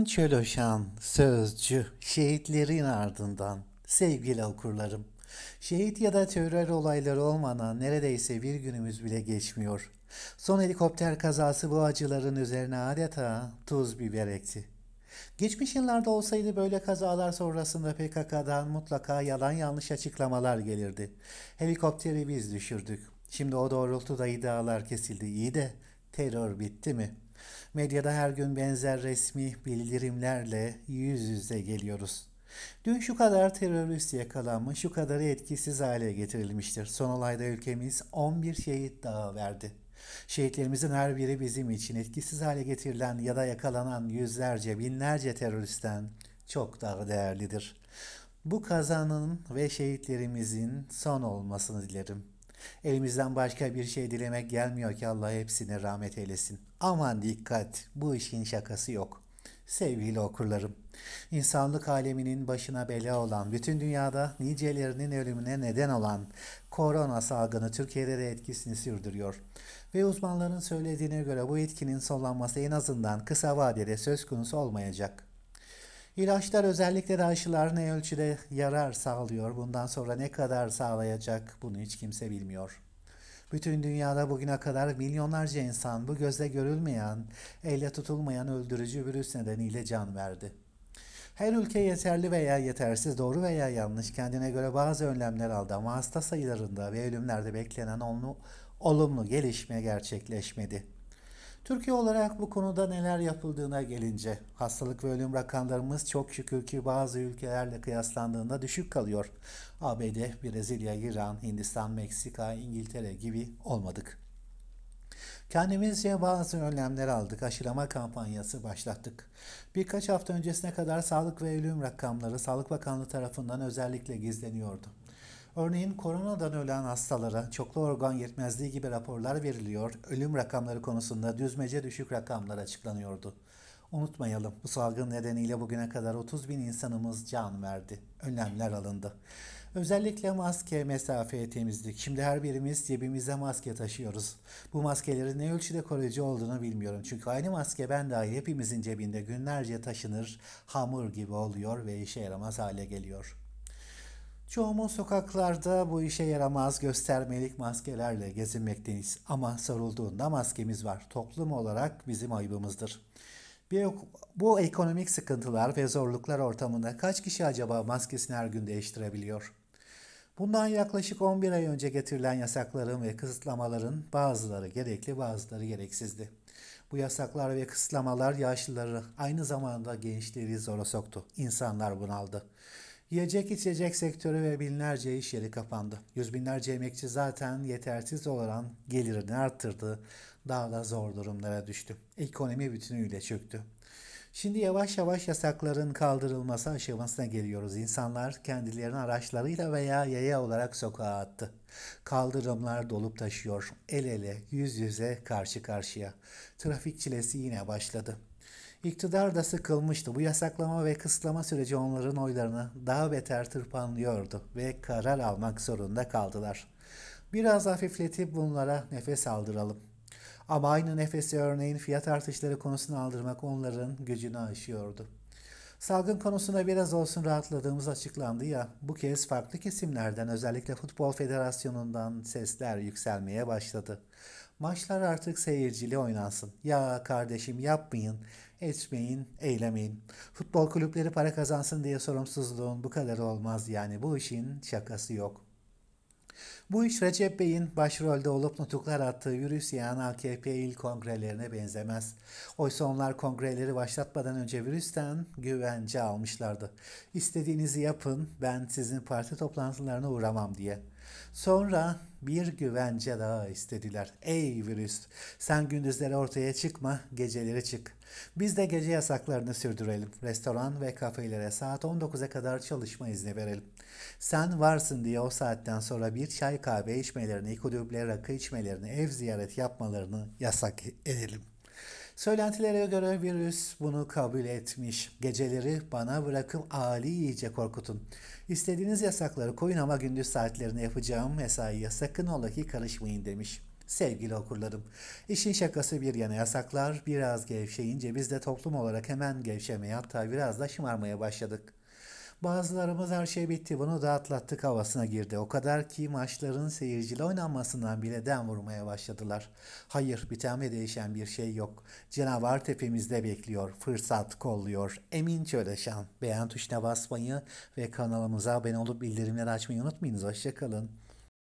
Sayın Çöloşan, sözcü, şehitlerin ardından sevgili okurlarım. Şehit ya da terör olayları olmana neredeyse bir günümüz bile geçmiyor. Son helikopter kazası bu acıların üzerine adeta tuz biber ekti. Geçmiş yıllarda olsaydı böyle kazalar sonrasında PKK'dan mutlaka yalan yanlış açıklamalar gelirdi. Helikopteri biz düşürdük. Şimdi o doğrultuda iddialar kesildi. İyi de terör bitti mi?'' Medyada her gün benzer resmi bildirimlerle yüz yüze geliyoruz. Dün şu kadar terörist yakalanmış, şu kadar etkisiz hale getirilmiştir. Son olayda ülkemiz 11 şehit daha verdi. Şehitlerimizin her biri bizim için etkisiz hale getirilen ya da yakalanan yüzlerce, binlerce teröristten çok daha değerlidir. Bu kazanın ve şehitlerimizin son olmasını dilerim. Elimizden başka bir şey dilemek gelmiyor ki Allah hepsini rahmet eylesin. Aman dikkat, bu işin şakası yok. Sevgili okurlarım, insanlık aleminin başına bela olan, bütün dünyada nicelerinin ölümüne neden olan korona salgını Türkiye'de de etkisini sürdürüyor. Ve uzmanların söylediğine göre bu etkinin sonlanması en azından kısa vadede söz konusu olmayacak. İlaçlar özellikle de aşılar ne ölçüde yarar sağlıyor, bundan sonra ne kadar sağlayacak bunu hiç kimse bilmiyor. Bütün dünyada bugüne kadar milyonlarca insan bu gözle görülmeyen, elle tutulmayan öldürücü virüs nedeniyle can verdi. Her ülke yeterli veya yetersiz, doğru veya yanlış kendine göre bazı önlemler aldı ama hasta sayılarında ve ölümlerde beklenen onlu, olumlu gelişme gerçekleşmedi. Türkiye olarak bu konuda neler yapıldığına gelince hastalık ve ölüm rakamlarımız çok şükür ki bazı ülkelerle kıyaslandığında düşük kalıyor. ABD, Brezilya, İran, Hindistan, Meksika, İngiltere gibi olmadık. Kendimizce bazı önlemler aldık, aşılama kampanyası başlattık. Birkaç hafta öncesine kadar sağlık ve ölüm rakamları Sağlık Bakanlığı tarafından özellikle gizleniyordu. Örneğin koronadan ölen hastalara çoklu organ yetmezliği gibi raporlar veriliyor, ölüm rakamları konusunda düzmece düşük rakamlar açıklanıyordu. Unutmayalım bu salgın nedeniyle bugüne kadar 30 bin insanımız can verdi. Önlemler alındı. Özellikle maske, mesafe, temizlik. Şimdi her birimiz cebimize maske taşıyoruz. Bu maskelerin ne ölçüde koruyucu olduğunu bilmiyorum. Çünkü aynı maske ben dahi hepimizin cebinde günlerce taşınır, hamur gibi oluyor ve işe yaramaz hale geliyor.'' Çoğumuz sokaklarda bu işe yaramaz göstermelik maskelerle gezinmekteyiz ama sorulduğunda maskemiz var. Toplum olarak bizim ayıbımızdır. Bir, bu ekonomik sıkıntılar ve zorluklar ortamında kaç kişi acaba maskesini her gün değiştirebiliyor? Bundan yaklaşık 11 ay önce getirilen yasakların ve kısıtlamaların bazıları gerekli bazıları gereksizdi. Bu yasaklar ve kısıtlamalar yaşlıları aynı zamanda gençleri zora soktu. İnsanlar bunaldı. Yiyecek içecek sektörü ve binlerce iş yeri kapandı. Yüz binlerce emekçi zaten yetersiz olan gelirini arttırdı. Daha da zor durumlara düştü. Ekonomi bütünüyle çöktü. Şimdi yavaş yavaş yasakların kaldırılması aşamasına geliyoruz. İnsanlar kendilerini araçlarıyla veya yaya olarak sokağa attı. Kaldırımlar dolup taşıyor. El ele, yüz yüze, karşı karşıya. Trafik çilesi yine başladı. İktidar da sıkılmıştı. Bu yasaklama ve kısıtlama süreci onların oylarını daha beter tırpanlıyordu ve karar almak zorunda kaldılar. Biraz hafifletip bunlara nefes aldıralım. Ama aynı nefesi örneğin fiyat artışları konusunu aldırmak onların gücünü aşıyordu. Salgın konusunda biraz olsun rahatladığımız açıklandı ya, bu kez farklı kesimlerden özellikle Futbol Federasyonu'ndan sesler yükselmeye başladı. Maçlar artık seyircili oynansın. Ya kardeşim yapmayın, etmeyin, eylemeyin. Futbol kulüpleri para kazansın diye sorumsuzluğun bu kadar olmaz yani. Bu işin şakası yok.'' Bu iş Recep Bey'in başrolde olup nutuklar attığı virüs AKP il kongrelerine benzemez. Oysa onlar kongreleri başlatmadan önce virüsten güvence almışlardı. İstediğinizi yapın ben sizin parti toplantılarına uğramam diye. Sonra bir güvence daha istediler. Ey virüs sen gündüzleri ortaya çıkma geceleri çık. Biz de gece yasaklarını sürdürelim. Restoran ve kafelere saat 19'a kadar çalışma izni verelim. Sen varsın diye o saatten sonra bir çay kahve içmelerini, kulüple rakı içmelerini, ev ziyaret yapmalarını yasak edelim. Söylentilere göre virüs bunu kabul etmiş. Geceleri bana bırakıp Ali iyice korkutun. İstediğiniz yasakları koyun ama gündüz saatlerine yapacağım mesaiye sakın ola ki karışmayın demiş. Sevgili okurlarım, işin şakası bir yana yasaklar biraz gevşeyince biz de toplum olarak hemen gevşemeye hatta biraz da şımarmaya başladık. Bazılarımız her şey bitti bunu da atlattık havasına girdi. O kadar ki maçların seyirciyle oynanmasından bile dem vurmaya başladılar. Hayır biten ve değişen bir şey yok. Canavar tepemizde bekliyor. Fırsat kolluyor. Emin Çöleşan. Beğen tuşuna basmayı ve kanalımıza abone olup bildirimleri açmayı unutmayınız. Hoşçakalın.